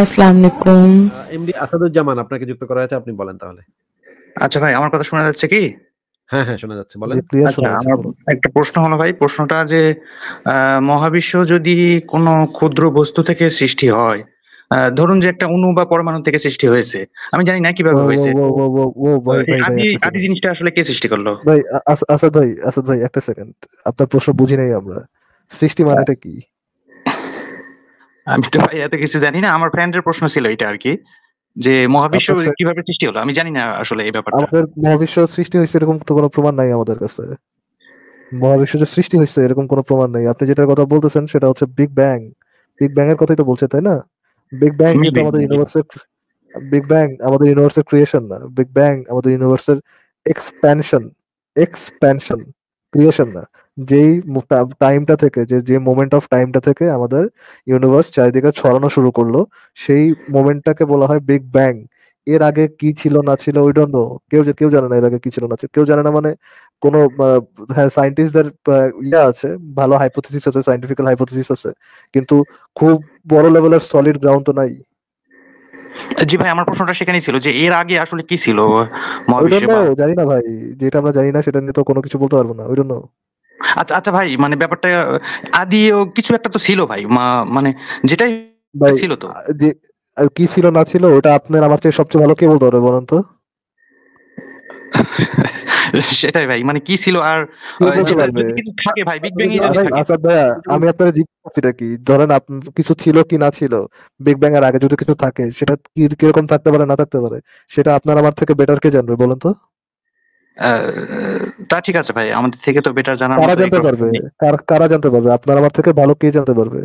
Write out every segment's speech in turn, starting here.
আসসালামু আলাইকুম এমডি আসাদুজ্জামান আপনাকে যুক্ত করা হয়েছে আপনি বলেন তাহলে আচ্ছা ভাই আমার কথা শোনা যাচ্ছে কি হ্যাঁ হ্যাঁ শোনা যাচ্ছে বলেন আচ্ছা, একটা প্রশ্ন হলো ভাই প্রশ্নটা যে মহাবিশ্ব যদি কোনো ক্ষুদ্র বস্তু থেকে সৃষ্টি হয় ধরুন যে একটা অণু বা পরমাণু থেকে সৃষ্টি হয়েছে আমি জানি না কিভাবে হয়েছে আদি জিনিসটা আসলে কে সৃষ্টি করলো ভাই আসাদ ভাই আসাদ ভাই একটা সেকেন্ড আপনার প্রশ্ন বুঝি নাই আমরা সৃষ্টি আচ্ছা। মানেটা কি আমি তো ভাই এত কিছু জানি না আমার ফ্রেন্ডের প্রশ্ন ছিল এটা আর কি যে মহাবিশ্ব আচ্ছা, আচ্ছা। কিভাবে সৃষ্টি হলো আমি জানি না আসলে এই ব্যাপারটা আমাদের মহাবিশ্ব সৃষ্টি হয়েছে এরকম তো কোনো প্রমাণ নাই আমাদের কাছে মহাবিশ্ব যে সৃষ্টি হয়েছে এরকম কোনো প্রমাণ নাই আপনি যেটা কথা বলতেছেন সেটা হচ্ছে বিগ ব্যাং বিগ ব্যাং এর কথাই তো বলছে তাই না বিগ ব্যাং কিন্তু আমাদের ইউনিভার্সের বিগ ব্যাং আমাদের ইউনিভার্সের ক্রিয়েশন না বিগ ব্যাং আমাদের ইউনিভার্সের এক্সপ্যানশন এক্সপ্যানশন ক্রিয়েশন না যেই টাইমটা থেকে যে যে মোমেন্ট অফ টাইমটা থেকে আমাদের ইউনিভার্স চারিদিকে ছড়ানো শুরু করলো সেই মোমেন্টটাকে বলা হয় বিগ ব্যাং এর আগে কি ছিল না ছিল ওই ডোন্ট নো কেউ কেউ জানে না এর আগে কি ছিল না ছিল কেউ জানে না মানে কোনো হ্যাঁ সায়েন্টিস্টদের ইয়ে আছে ভালো হাইপোথিসিস আছে সাইন্টিফিক হাইপোথিসিস আছে কিন্তু খুব বড় লেভেলের সলিড গ্রাউন্ড তো নাই জি ভাই আমার প্রশ্নটা সেখানেই ছিল যে এর আগে আসলে কি ছিল জানি না ভাই যেটা আমরা জানি না সেটা নিয়ে তো কোনো কিছু বলতে পারবো না ওই জন্য আচ্ছা আচ্ছা ভাই মানে ব্যাপারটা কিছু একটা তো ছিল ভাই মানে যেটাই ছিল তো যে কি ছিল না ছিল ওটা আপনার আমার চেয়ে সবচেয়ে ভালো কে বলতে পারবে বলুন তো সেটাই ভাই মানে কি ছিল আর থাকে ভাই বিগ ব্যাং আমি আপনার জিজ্ঞাসা কি ধরেন কিছু ছিল কি না ছিল বিগ ব্যাং এর আগে যদি কিছু থাকে সেটা কি কিরকম থাকতে পারে না থাকতে পারে সেটা আপনার আমার থেকে বেটার কে জানবে বলুন তো তা ঠিক আছে ভাই আমাদের থেকে তো বেটার জানার কারা জানতে পারবে কারা জানতে পারবে আপনারা আমার থেকে ভালো কে জানতে পারবে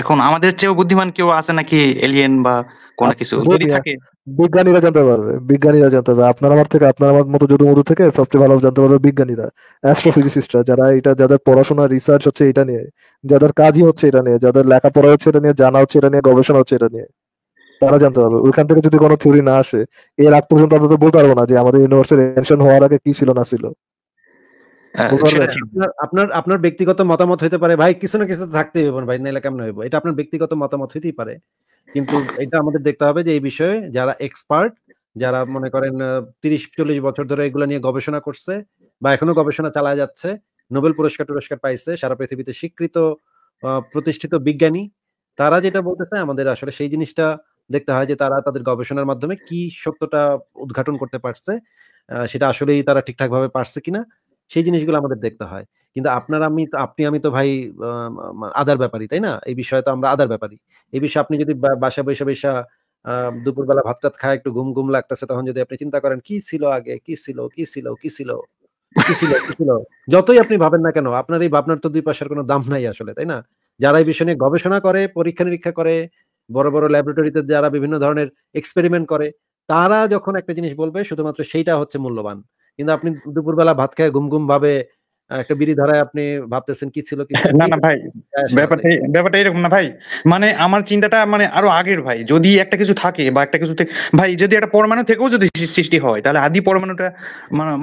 এখন আমাদের চেয়েও বুদ্ধিমান কেউ আছে নাকি এলিয়েন বা কোন কিছু যদি থাকে বিজ্ঞানীরা জানতে পারবে বিজ্ঞানীরা জানতে পারবে আপনার আমার থেকে আপনার আমার মতো যদু মধু থেকে সবচেয়ে ভালো জানতে পারবে বিজ্ঞানীরা অ্যাস্ট্রোফিজিসিস্টরা যারা এটা যাদের পড়াশোনা রিসার্চ হচ্ছে এটা নিয়ে যাদের কাজই হচ্ছে এটা নিয়ে যাদের লেখাপড়া হচ্ছে এটা নিয়ে জানা হচ্ছে এটা নিয়ে গবেষণা হচ্ছে এটা নিয়ে তারা জানতে পারবে ওইখান থেকে যদি কোনো থিওরি না আসে এর আগ পর্যন্ত আমরা তো বলতে পারবো না যে আমাদের ইউনিভার্সের এনশন হওয়ার আগে কি ছিল না ছিল হ্যাঁ, আপনার আপনার ব্যক্তিগত মতামত হইতে পারে ভাই কিছু না কিছু থাকতেই হবে ভাই নাইলে কেমন হইব এটা আপনার ব্যক্তিগত মতামত হইতেই পারে কিন্তু এটা আমাদের দেখতে হবে যে এই বিষয়ে যারা এক্সপার্ট যারা মনে করেন তিরিশ চল্লিশ বছর ধরে এগুলো নিয়ে গবেষণা করছে বা এখনো গবেষণা চালা যাচ্ছে নোবেল পুরস্কার টুরস্কার পাইছে সারা পৃথিবীতে স্বীকৃত প্রতিষ্ঠিত বিজ্ঞানী তারা যেটা বলতেছে আমাদের আসলে সেই জিনিসটা দেখতে হয় যে তারা তাদের গবেষণার মাধ্যমে কি সত্যটা উদ্ঘাটন করতে পারছে সেটা আসলেই তারা ঠিকঠাক ভাবে পারছে কিনা সেই জিনিসগুলো আমাদের দেখতে হয় কিন্তু আপনার আমি আপনি আমি তো ভাই আদার ব্যাপারই তাই না এই বিষয়ে তো আমরা আদার ব্যাপারই এই বিষয়ে আপনি যদি বাসা বৈশা বৈশা দুপুরবেলা ভাত টাত খায় একটু ঘুম ঘুম লাগতেছে তখন যদি আপনি চিন্তা করেন কি ছিল আগে কি ছিল কি ছিল কি ছিল কি ছিল কি ছিল যতই আপনি ভাবেন না কেন আপনার এই ভাবনার তো দুই পাশের কোনো দাম নাই আসলে তাই না যারা এই বিষয় নিয়ে গবেষণা করে পরীক্ষা নিরীক্ষা করে বড় বড় ল্যাবরেটরিতে যারা বিভিন্ন ধরনের এক্সপেরিমেন্ট করে তারা যখন একটা জিনিস বলবে শুধুমাত্র সেইটা হচ্ছে মূল্যবান কিন্তু আপনি দুপুরবেলা ভাত খায় ঘুম ঘুম ভাবে একটা বিড়ি ধরায় আপনি ভাবতেছেন কি ছিল কি না না ভাই হ্যাঁ, ব্যাপারটা ব্যাপারটা এরকম না ভাই মানে আমার চিন্তাটা মানে আরো আগের ভাই যদি একটা কিছু থাকে বা একটা কিছুতে ভাই যদি একটা পরমাণু থেকেও যদি সৃষ্টি হয় তাহলে আদি পরমাণুটা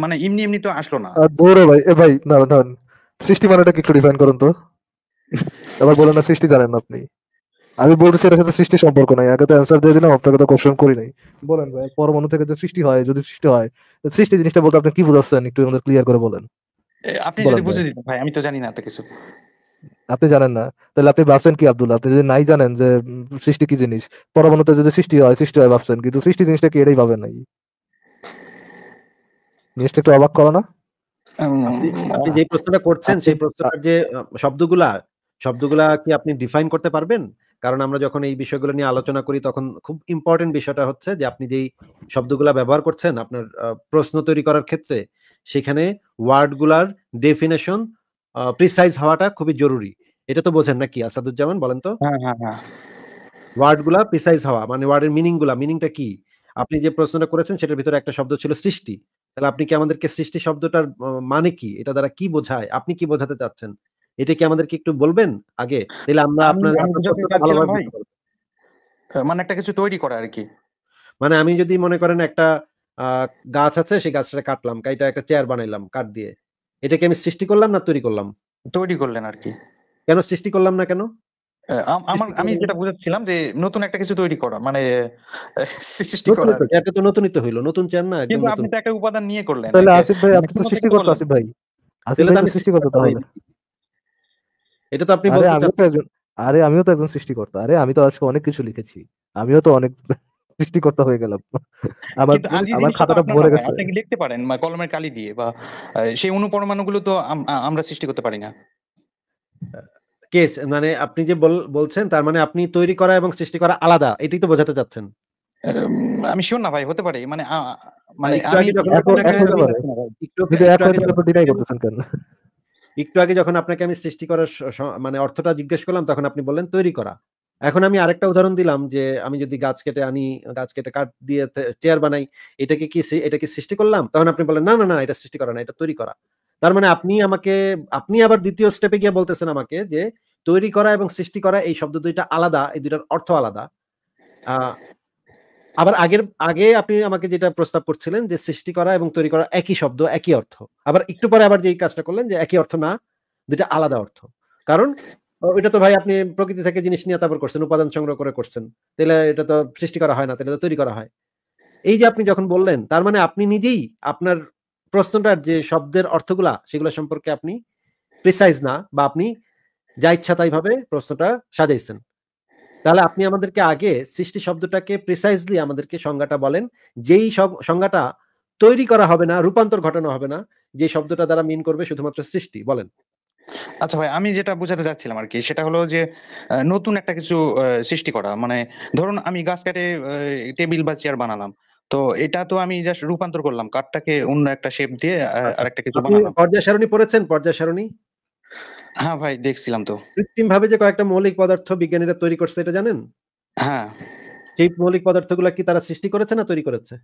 মানে এমনি এমনি তো আসলো না ধরো ভাই এ ভাই না না সৃষ্টি মানেটা কি একটু ডিফাইন করুন তো এবার বলেন না সৃষ্টি জানেন আপনি আমি বলতেছি এর সাথে সৃষ্টি সম্পর্ক নাই আগে তো অ্যান্সার দিয়ে দিলাম আপনাকে তো কোশ্চেন করি নাই বলেন ভাই পরমাণু থেকে যে সৃষ্টি হয় যদি সৃষ্টি হয় সৃষ্টি জিনিসটা বলতে আপনি কি বুঝাচ্ছেন একটু আমাদের ক্লিয়ার করে বলেন আপনি যদি বুঝে দিবেন ভাই আমি তো জানি না এত কিছু আপনি জানেন না তাহলে আপনি ভাবছেন কি আব্দুল আপনি যদি নাই জানেন যে সৃষ্টি কি জিনিস পরমাণুতে যদি সৃষ্টি হয় সৃষ্টি হয় ভাবছেন কিন্তু সৃষ্টি জিনিসটা কি এটাই ভাবেন নাই জিনিসটা একটু অবাক করো না আপনি যে প্রশ্নটা করছেন আচ্ছা। সেই প্রশ্নটার যে শব্দগুলা শব্দগুলা কি আপনি ডিফাইন করতে পারবেন কারণ আমরা যখন এই বিষয়গুলো নিয়ে আলোচনা করি তখন খুব ইম্পর্টেন্ট বিষয়টা হচ্ছে যে আপনি যেই শব্দগুলা ব্যবহার করছেন আপনার প্রশ্ন তৈরি করার ক্ষেত্রে সেখানে ওয়ার্ডগুলার ডেফিনেশন প্রিসাইজ হওয়াটা খুবই জরুরি এটা তো বোঝেন নাকি আসাদুজ্জামান বলেন তো হ্যাঁ, হ্যাঁ, হ্যাঁ। ওয়ার্ডগুলা প্রিসাইজ হওয়া মানে ওয়ার্ডের মিনিং গুলা মিনিংটা কি আপনি যে প্রশ্নটা করেছেন সেটার ভিতরে একটা শব্দ ছিল সৃষ্টি তাহলে আপনি কি আমাদেরকে সৃষ্টি শব্দটার মানে কি এটা দ্বারা কি বোঝায় আপনি কি বোঝাতে চাচ্ছেন এটা কি আমাদেরকে একটু বলবেন আগে তাহলে আমরা আপনার হ্যাঁ, মানে একটা কিছু তৈরি করা আর কি মানে আমি যদি মনে করেন একটা গাছ আছে সেই গাছটা কাটলাম কাইটা একটা চেয়ার বানাইলাম কাঠ দিয়ে এটাকে আমি সৃষ্টি করলাম না তৈরি করলাম তৈরি করলেন আর কি কেন সৃষ্টি করলাম না কেন আমার আমি যেটা বুঝাচ্ছিলাম যে নতুন একটা কিছু তৈরি করা মানে সৃষ্টি করা এটা তো নতুনই তো হইলো নতুন চেয়ার না একদম নতুন আপনি তো একটা উপাদান নিয়ে করলেন তাহলে আসিফ ভাই আপনি তো সৃষ্টি করতে আসিফ ভাই আসলে আমি সৃষ্টি করতে তাহলে এটা তো আপনি আরে আমিও তো একজন সৃষ্টিকর্তা আরে আমি তো আজকে অনেক কিছু লিখেছি আমিও তো অনেক সৃষ্টিকর্তা হয়ে গেলাম আমার আমার খাতাটা ভরে গেছে আপনি লিখতে পারেন মানে কলমের কালি দিয়ে বা সেই অনুপরমাণুগুলো তো আমরা সৃষ্টি করতে পারি না কেস মানে আপনি যে বলছেন তার মানে আপনি তৈরি করা এবং সৃষ্টি করা আলাদা এটাই তো বোঝাতে চাচ্ছেন আমি শিওর না ভাই হতে পারে মানে মানে আমি একটু আগে যখন আপনাকে আমি সৃষ্টি করার মানে অর্থটা জিজ্ঞেস করলাম তখন আপনি বললেন তৈরি করা এখন আমি আরেকটা উদাহরণ দিলাম যে আমি যদি গাছ কেটে আনি গাছ কেটে কাঠ দিয়ে চেয়ার বানাই এটাকে কি এটাকে সৃষ্টি করলাম তখন আপনি বলেন না না না এটা সৃষ্টি করা না এটা তৈরি করা তার মানে আপনি আমাকে আপনি আবার দ্বিতীয় স্টেপে গিয়ে বলতেছেন আমাকে যে তৈরি করা এবং সৃষ্টি করা এই শব্দ দুইটা আলাদা এই দুইটার অর্থ আলাদা আবার আগের আগে আপনি আমাকে যেটা প্রস্তাব করছিলেন যে সৃষ্টি করা এবং তৈরি করা একই শব্দ একই অর্থ আবার একটু পরে আবার যে কাজটা করলেন যে একই অর্থ না দুটা আলাদা অর্থ কারণ এটা তো ভাই আপনি প্রকৃতি থেকে জিনিস নিয়ে তারপর করছেন উপাদান সংগ্রহ করে করছেন তাহলে এটা তো সৃষ্টি করা হয় না তাহলে তো তৈরি করা হয় এই যে আপনি যখন বললেন তার মানে আপনি নিজেই আপনার প্রশ্নটার যে শব্দের অর্থগুলা সেগুলো সম্পর্কে আপনি প্রিসাইজ না বা আপনি যা ইচ্ছা তাই ভাবে প্রশ্নটা সাজাইছেন তাহলে আপনি আমাদেরকে আগে সৃষ্টি শব্দটাকে প্রিসাইজলি আমাদেরকে সংজ্ঞাটা বলেন যেই সব সংজ্ঞাটা তৈরি করা হবে না রূপান্তর ঘটানো হবে না যে শব্দটা দ্বারা মিন করবে শুধুমাত্র সৃষ্টি বলেন আচ্ছা ভাই আমি যেটা বোঝাতে চাচ্ছিলাম আর কি সেটা হলো যে নতুন একটা কিছু সৃষ্টি করা মানে ধরুন আমি গাছ কাটে টেবিল বা চেয়ার বানালাম তো এটা তো আমি জাস্ট রূপান্তর করলাম কাঠটাকে অন্য একটা শেপ দিয়ে আচ্ছা, আর একটা কিছু বানালাম পর্যায় সারণী পড়েছেন পর্যায় সারণী হ্যাঁ ভাই দেখছিলাম তো কৃত্রিম ভাবে যে কয়েকটা মৌলিক পদার্থ বিজ্ঞানীরা তৈরি করছে এটা জানেন হ্যাঁ সেই মৌলিক পদার্থগুলো কি তারা সৃষ্টি করেছে না তৈরি করেছে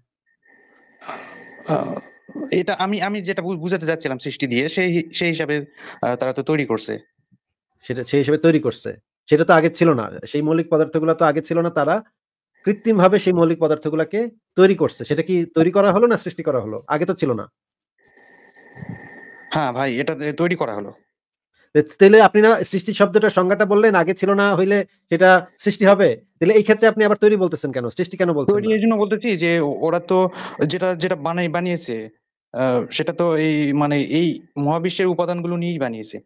এটা আমি আমি যেটা বুঝাতে যাচ্ছিলাম সৃষ্টি দিয়ে সেই সেই হিসাবে তারা তো তৈরি করছে সেটা সেই হিসাবে তৈরি করছে সেটা তো আগে ছিল না সেই মৌলিক পদার্থগুলো তো আগে ছিল না তারা কৃত্রিম ভাবে সেই মৌলিক পদার্থগুলোকে তৈরি করছে সেটা কি তৈরি করা হলো না সৃষ্টি করা হলো আগে তো ছিল না হ্যাঁ ভাই এটা তৈরি করা হলো তাহলে আপনি না সৃষ্টি শব্দটার সংজ্ঞাটা বললেন আগে ছিল না হইলে সেটা সৃষ্টি হবে তাহলে এই ক্ষেত্রে আপনি আবার তৈরি বলতেছেন কেন সৃষ্টি কেন বলছেন তৈরি এই বলতেছি যে ওরা তো যেটা যেটা বানাই বানিয়েছে সেটা তো এই মানে এই মহাবিশ্বের উপাদানগুলো নিয়েই বানিয়েছে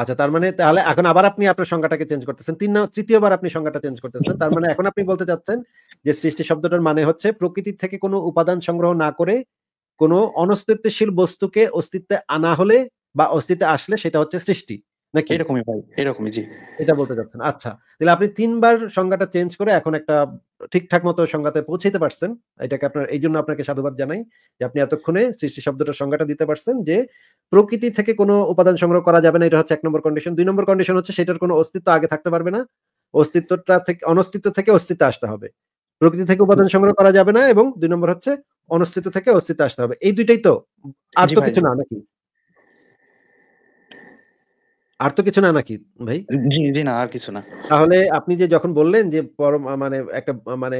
আচ্ছা তার মানে তাহলে এখন আবার আপনি আপনার সংজ্ঞাটাকে চেঞ্জ করতেছেন তিন তৃতীয়বার আপনি সংজ্ঞাটা চেঞ্জ করতেছেন তার মানে এখন আপনি বলতে চাচ্ছেন যে সৃষ্টি শব্দটার মানে হচ্ছে প্রকৃতি থেকে কোনো উপাদান সংগ্রহ না করে কোনো অনস্তিত্বশীল বস্তুকে অস্তিত্বে আনা হলে বা অস্তিত্বে আসলে সেটা হচ্ছে সৃষ্টি নাকি এরকমই ভাই এরকমই জি এটা বলতে চাচ্ছেন আচ্ছা তাহলে আপনি তিনবার সংজ্ঞাটা চেঞ্জ করে এখন একটা ঠিকঠাক মতো সংজ্ঞাতে পৌঁছাইতে পারছেন এটাকে আপনার এই জন্য আপনাকে সাধুবাদ জানাই যে আপনি এতক্ষণে সৃষ্টি শব্দটা সংজ্ঞাটা দিতে পারছেন যে প্রকৃতি থেকে কোনো উপাদান সংগ্রহ করা যাবে না এটা হচ্ছে এক নম্বর কন্ডিশন দুই নম্বর কন্ডিশন হচ্ছে সেটার কোনো অস্তিত্ব আগে থাকতে পারবে না অস্তিত্বটা থেকে অনস্তিত্ব থেকে অস্তিত্ব আসতে হবে প্রকৃতি থেকে উপাদান সংগ্রহ করা যাবে না এবং দুই নম্বর হচ্ছে অনস্তিত্ব থেকে অস্তিত্ব আসতে হবে এই দুইটাই তো আর তো কিছু না নাকি আর তো কিছু না নাকি ভাই জি জি না আর কিছু না তাহলে আপনি যে যখন বললেন যে মানে একটা মানে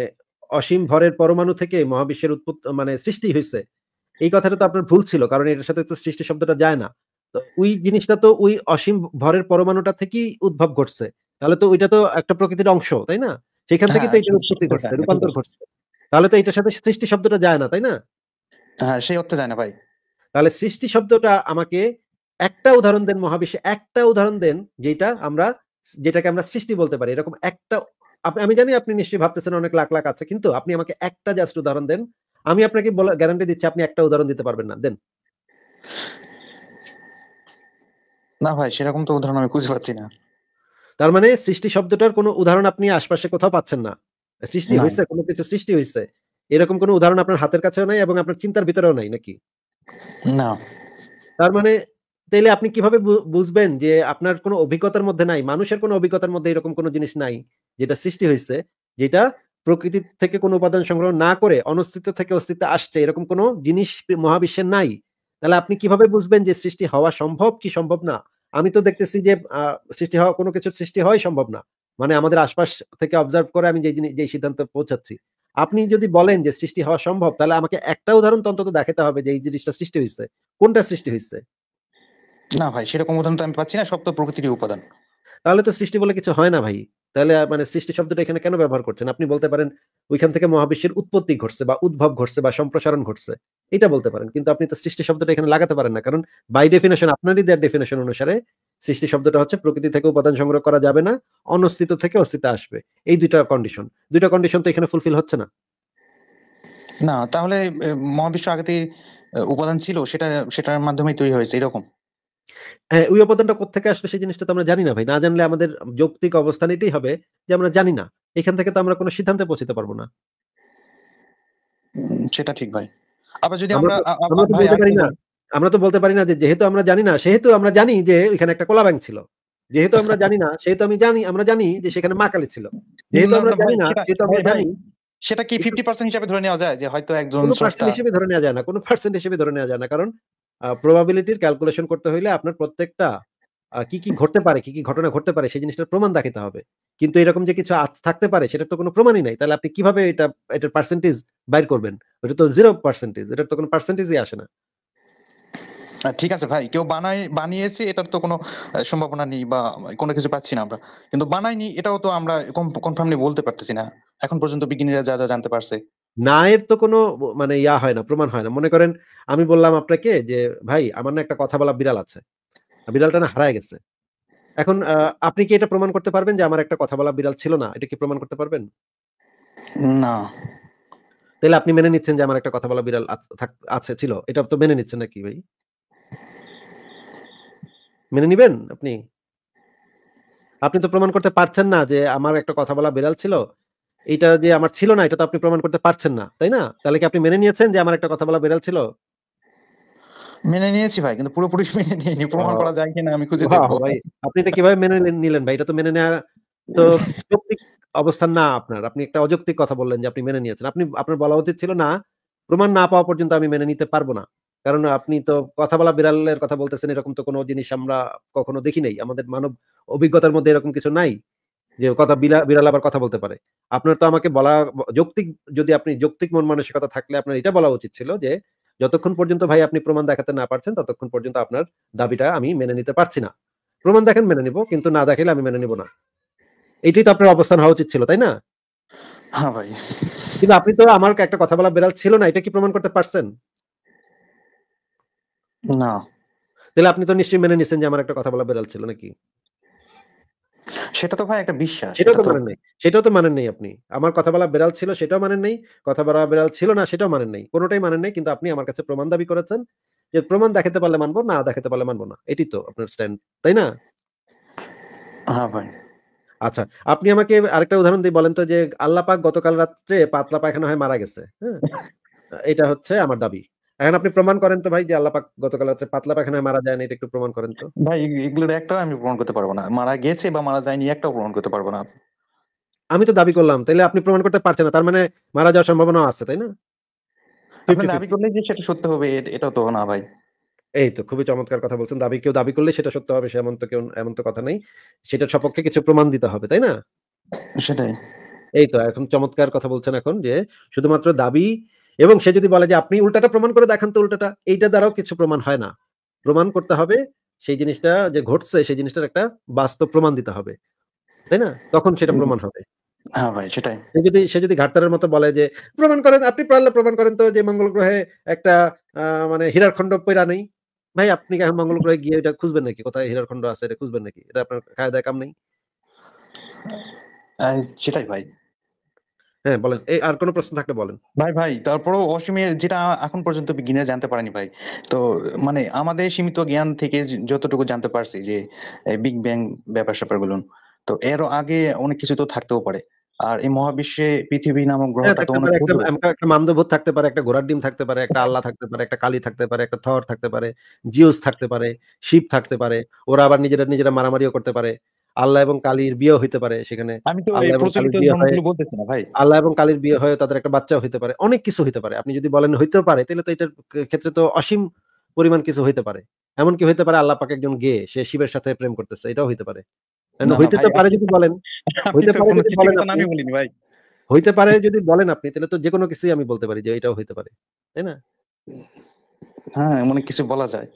অসীম ভরের পরমাণু থেকে মহাবিশ্বের উৎপত্তি মানে সৃষ্টি হয়েছে এই কথাটা তো আপনার ভুল ছিল কারণ এটার সাথে তো সৃষ্টি শব্দটা যায় না তো ওই জিনিসটা তো ওই অসীম ভরের পরমাণুটা থেকেই উদ্ভব ঘটছে তাহলে তো ওইটা তো একটা প্রকৃতির অংশ তাই না সেখান হ্যাঁ, থেকে তো এটা উৎপত্তি ঘটছে রূপান্তর ঘটছে তাহলে তো এটার সাথে সৃষ্টি শব্দটা যায় না তাই না হ্যাঁ সেই অর্থে যায় না ভাই তাহলে সৃষ্টি শব্দটা আমাকে একটা উদাহরণ দেন মহাবিশ্বে একটা উদাহরণ দেন যেটা আমরা যেটাকে আমরা সৃষ্টি বলতে পারি এরকম একটা আমি জানি আপনি নিশ্চয়ই ভাবতেছেন অনেক লাখ লাখ আছে কিন্তু আপনি আমাকে একটা জাস্ট উদাহরণ দেন আমি আপনাকে গ্যারান্টি দিচ্ছি আপনি একটা উদাহরণ দিতে পারবেন না দেন না ভাই সেরকম তো উদাহরণ আমি খুঁজে পাচ্ছি না তার মানে সৃষ্টি শব্দটার কোনো উদাহরণ আপনি আশপাশে কোথাও পাচ্ছেন না সৃষ্টি হয়েছে কোনো কিছু সৃষ্টি হয়েছে এরকম কোনো উদাহরণ আপনার হাতের কাছেও নাই এবং আপনার চিন্তার ভিতরেও নাই নাকি না তার মানে তাইলে আপনি কিভাবে বুঝবেন যে আপনার কোনো অভিজ্ঞতার মধ্যে নাই মানুষের কোনো অভিজ্ঞতার মধ্যে এরকম কোনো জিনিস নাই যেটা সৃষ্টি হয়েছে যেটা প্রকৃতি থেকে কোনো উপাদান সংগ্রহ না করে অনস্তিত্ব থেকে অস্তিত্ব আসছে এরকম কোনো জিনিস মহাবিশ্বের নাই তাহলে আপনি কিভাবে বুঝবেন যে সৃষ্টি হওয়া সম্ভব কি সম্ভব না আমি তো দেখতেছি যে সৃষ্টি হওয়া কোনো কিছুর সৃষ্টি হয় সম্ভব না মানে আমাদের আশপাশ থেকে অবজার্ভ করে আমি যে জিনিস যে সিদ্ধান্ত পৌঁছাচ্ছি আপনি যদি বলেন যে সৃষ্টি হওয়া সম্ভব তাহলে আমাকে একটা উদাহরণ অন্তত দেখাতে হবে যে এই জিনিসটা সৃষ্টি হয়েছে কোনটা সৃষ্টি হয়েছে না ভাই সেরকম উদাহরণ তো আমি পাচ্ছি না সব তো প্রকৃতির উপাদান তাহলে তো সৃষ্টি বলে কিছু হয় না ভাই তাহলে মানে সৃষ্টি শব্দটা এখানে কেন ব্যবহার করছেন আপনি বলতে পারেন ওইখান থেকে মহাবিশ্বের উৎপত্তি ঘটছে বা উদ্ভব ঘটছে বা সম্প্রসারণ ঘটছে এটা বলতে পারেন কিন্তু আপনি তো সৃষ্টি শব্দটা এখানে লাগাতে পারেন না কারণ বাই ডেফিনেশন আপনারই দেওয়ার ডেফিনেশন অনুসারে সৃষ্টি শব্দটা হচ্ছে প্রকৃতি থেকে উপাদান সংগ্রহ করা যাবে না অনস্তিত্ব থেকে অস্তিত্ব আসবে এই দুইটা কন্ডিশন দুইটা কন্ডিশন তো এখানে ফুলফিল হচ্ছে না না তাহলে মহাবিশ্ব আগে উপাদান ছিল সেটা সেটার মাধ্যমেই তৈরি হয়েছে এরকম হ্যাঁ ওই অবদানটা কোথেকে আসবে সেই জিনিসটা তো আমরা জানি না ভাই না জানলে আমাদের যৌক্তিক অবস্থান এটাই হবে যে আমরা জানি না এখান থেকে তো আমরা কোনো সিদ্ধান্তে পৌঁছতে পারবো না সেটা ঠিক ভাই আবার যদি আমরা আমরা বলতে পারি না আমরা তো বলতে পারি না যে যেহেতু আমরা জানি না সেহেতু আমরা জানি যে ওইখানে একটা কোলা ব্যাংক ছিল যেহেতু আমরা জানি না সেহেতু আমি জানি আমরা জানি যে সেখানে মাকালি ছিল যেহেতু আমরা জানি না সেহেতু আমরা জানি সেটা কি 50% হিসেবে ধরে নেওয়া যায় যে হয়তো একজন হিসেবে ধরে নেওয়া যায় না কোনো পার্সেন্ট হিসেবে ধরে নেওয়া যায় না কারণ প্রবাবিলিটির ক্যালকুলেশন করতে হইলে আপনার প্রত্যেকটা কি কি ঘটতে পারে কি কি ঘটনা ঘটতে পারে সেই জিনিসটার প্রমাণ দেখাতে হবে কিন্তু এরকম যে কিছু আজ থাকতে পারে সেটার তো কোনো প্রমাণই নাই তাহলে আপনি কিভাবে এটা এটার পার্সেন্টেজ বাইর করবেন ওটা তো জিরো পার্সেন্টেজ এটার তো কোনো পার্সেন্টেজই আসে না ঠিক আছে ভাই কেউ বানাই বানিয়েছে এটার তো কোনো সম্ভাবনা নেই বা কোনো কিছু পাচ্ছি না আমরা কিন্তু বানাইনি এটাও তো আমরা কনফার্মলি বলতে পারতেছি না এখন পর্যন্ত বিজ্ঞানীরা যা যা জানতে পারছে না এর তো কোনো মানে ইয়া হয় না প্রমাণ হয় না মনে করেন আমি বললাম আপনাকে যে ভাই আমার না একটা কথা বলা বিড়াল আছে বিড়ালটা না হারায় গেছে এখন আপনি কি এটা প্রমাণ করতে পারবেন যে আমার একটা কথা বলা বিড়াল ছিল না এটা কি প্রমাণ করতে পারবেন না তাহলে আপনি মেনে নিচ্ছেন যে আমার একটা কথা বলা বিড়াল আছে ছিল এটা তো মেনে নিচ্ছেন নাকি ভাই মেনে নিবেন আপনি আপনি তো প্রমাণ করতে পারছেন না যে আমার একটা কথা বলা বিড়াল ছিল এটা যে আমার ছিল না এটা তো আপনি প্রমাণ করতে পারছেন না তাই না তাহলে কি আপনি মেনে নিয়েছেন যে আমার একটা কথা বলা বেড়াল ছিল মেনে নিয়েছি ভাই কিন্তু পুরোপুরি মেনে নিয়েছি প্রমাণ করা যায় কিনা আমি খুঁজে দেখব ভাই আপনি এটা কিভাবে মেনে নিলেন ভাই এটা তো মেনে নেওয়া তো যৌক্তিক অবস্থান না আপনার আপনি একটা অযৌক্তিক কথা বললেন যে আপনি মেনে নিয়েছেন আপনি আপনার বলা উচিত ছিল না প্রমাণ না পাওয়া পর্যন্ত আমি মেনে নিতে পারবো না কারণ আপনি তো কথা বলা বিড়ালের কথা বলতেছেন এরকম তো কোনো জিনিস আমরা কখনো দেখি নাই আমাদের মানব অভিজ্ঞতার মধ্যে এরকম কিছু নাই যে কথা বিড়াল আবার কথা বলতে পারে আপনার তো আমাকে বলা যৌক্তিক যদি আপনি যৌক্তিক মন মানসিকতা থাকলে আপনার এটা বলা উচিত ছিল যে যতক্ষণ পর্যন্ত ভাই আপনি প্রমাণ দেখাতে না পারছেন ততক্ষণ পর্যন্ত আপনার দাবিটা আমি মেনে নিতে পারছি না প্রমাণ দেখেন মেনে নিব কিন্তু না দেখাইলে আমি মেনে নিব না এটাই তো আপনার অবস্থান হওয়া উচিত ছিল তাই না হ্যাঁ ভাই কিন্তু আপনি তো আমার একটা কথা বলা বিড়াল ছিল না এটা কি প্রমাণ করতে পারছেন না তাহলে আপনি তো নিশ্চয়ই মেনে নিছেন যে আমার একটা কথা বলা বিড়াল ছিল নাকি সেটা তো ভাই একটা বিশ্বাস সেটা তো মানেন নাই সেটাও তো মানেন নাই আপনি আমার কথা বলা বেড়াল ছিল সেটাও মানেন নাই কথা বলা বেড়াল ছিল না সেটাও মানেন নাই কোনোটাই মানেন নাই কিন্তু আপনি আমার কাছে প্রমাণ দাবি করেছেন যে প্রমাণ দেখাতে পারলে মানবো না দেখাতে পারলে মানবো না এটি তো আপনার স্ট্যান্ড তাই না হ্যাঁ ভাই আচ্ছা আপনি আমাকে আরেকটা উদাহরণ দিয়ে বলেন তো যে আল্লাহ পাক গতকাল রাত্রে পাতলা পায়খানা হয়ে মারা গেছে হ্যাঁ এটা হচ্ছে আমার দাবি এখন আপনি প্রমাণ করেন তো ভাই যে আল্লাহ পাক গতকাল রাতে পাতলা পায়খানায় মারা যায়নি না এটা একটু প্রমাণ করেন তো ভাই এগুলোর একটা আমি প্রমাণ করতে পারবো না মারা গেছে বা মারা যায়নি একটাও প্রমাণ করতে পারবো না আমি তো দাবি করলাম তাহলে আপনি প্রমাণ করতে পারছেন না তার মানে মারা যাওয়ার সম্ভাবনা আছে তাই না আপনি দাবি করলে যে সেটা সত্য হবে এটা তো না ভাই এই তো খুবই চমৎকার কথা বলছেন দাবি কেউ দাবি করলে সেটা সত্য হবে সেমন তো কেউ এমন তো কথা নেই সেটা সপক্ষে কিছু প্রমাণ দিতে হবে তাই না সেটাই এই তো এখন চমৎকার কথা বলছেন এখন যে শুধুমাত্র দাবি এবং সে যদি বলে যে আপনি উল্টাটা প্রমাণ করে দেখান তো উল্টাটা এইটা দ্বারাও কিছু প্রমাণ হয় না প্রমাণ করতে হবে সেই জিনিসটা যে ঘটছে সেই জিনিসটার একটা বাস্তব প্রমাণ দিতে হবে তাই না তখন সেটা প্রমাণ হবে হ্যাঁ সেটাই যদি সে যদি ঘাটতারের মতো বলে যে প্রমাণ করেন আপনি পারলে প্রমাণ করেন তো যে মঙ্গল গ্রহে একটা মানে হীরার খণ্ড পেরা নেই ভাই আপনি এখন মঙ্গল গ্রহে গিয়ে এটা খুঁজবেন নাকি কোথায় হীরার খণ্ড আছে এটা খুঁজবেন নাকি এটা আপনার খায় কাম নেই সেটাই ভাই হ্যাঁ বলেন এই আর কোনো প্রশ্ন থাকলে বলেন ভাই ভাই তারপরও অসীমের যেটা এখন পর্যন্ত বিগিনার জানতে পারেনি ভাই তো মানে আমাদের সীমিত জ্ঞান থেকে যতটুকু জানতে পারছি যে বিগ ব্যাং ব্যাপার স্যাপারগুলো তো এর আগে অনেক কিছু তো থাকতেও পারে আর এই মহাবিশ্বে পৃথিবী নামক হ্যাঁ, গ্রহটা তো একটা মামদবোধ থাকতে পারে একটা ঘোড়ার ডিম থাকতে পারে একটা আল্লাহ থাকতে পারে একটা কালী থাকতে পারে একটা থর থাকতে পারে জিওস থাকতে পারে শিব থাকতে পারে ওরা আবার নিজেরা নিজেরা মারামারিও করতে পারে আল্লাহ এবং কালীর বিয়ে হইতে পারে সেখানে আল্লাহ এবং কালীর বিয়ে হয় তাদের একটা বাচ্চা হইতে পারে অনেক কিছু হইতে পারে আপনি যদি বলেন হইতে পারে তাহলে তো এটার ক্ষেত্রে তো অসীম পরিমাণ কিছু হইতে পারে এমনকি হইতে পারে আল্লাহ পাক একজন গে সে শিবের সাথে প্রেম করতেছে এটাও হইতে পারে হইতে তো পারে যদি বলেন হইতে পারে যদি বলেন হইতে পারে যদি বলেন আপনি তাহলে তো যে কোনো কিছুই আমি বলতে পারি যে এটাও হইতে পারে তাই না হ্যাঁ মানে কিছু বলা যায়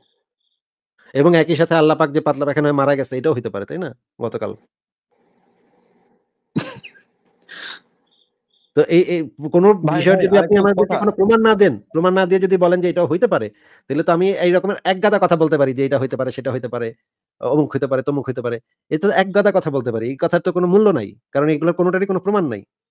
এবং একই সাথে আল্লাহ পাক যে পাতলা পায়খানা হয়ে মারা গেছে এটাও হইতে পারে তাই না গতকাল তো এই কোনো বিষয় যদি আপনি আমার কোনো প্রমাণ না দেন প্রমাণ না দিয়ে যদি বলেন যে এটাও হইতে পারে তাহলে তো আমি এই রকমের এক গাদা কথা বলতে পারি যে এটা হইতে পারে সেটা হইতে পারে অমুক হইতে পারে তমুক হইতে পারে এটা এক গাদা কথা বলতে পারি এই কথার তো কোনো মূল্য নাই কারণ এগুলোর কোনোটারই কোনো প্রমাণ নাই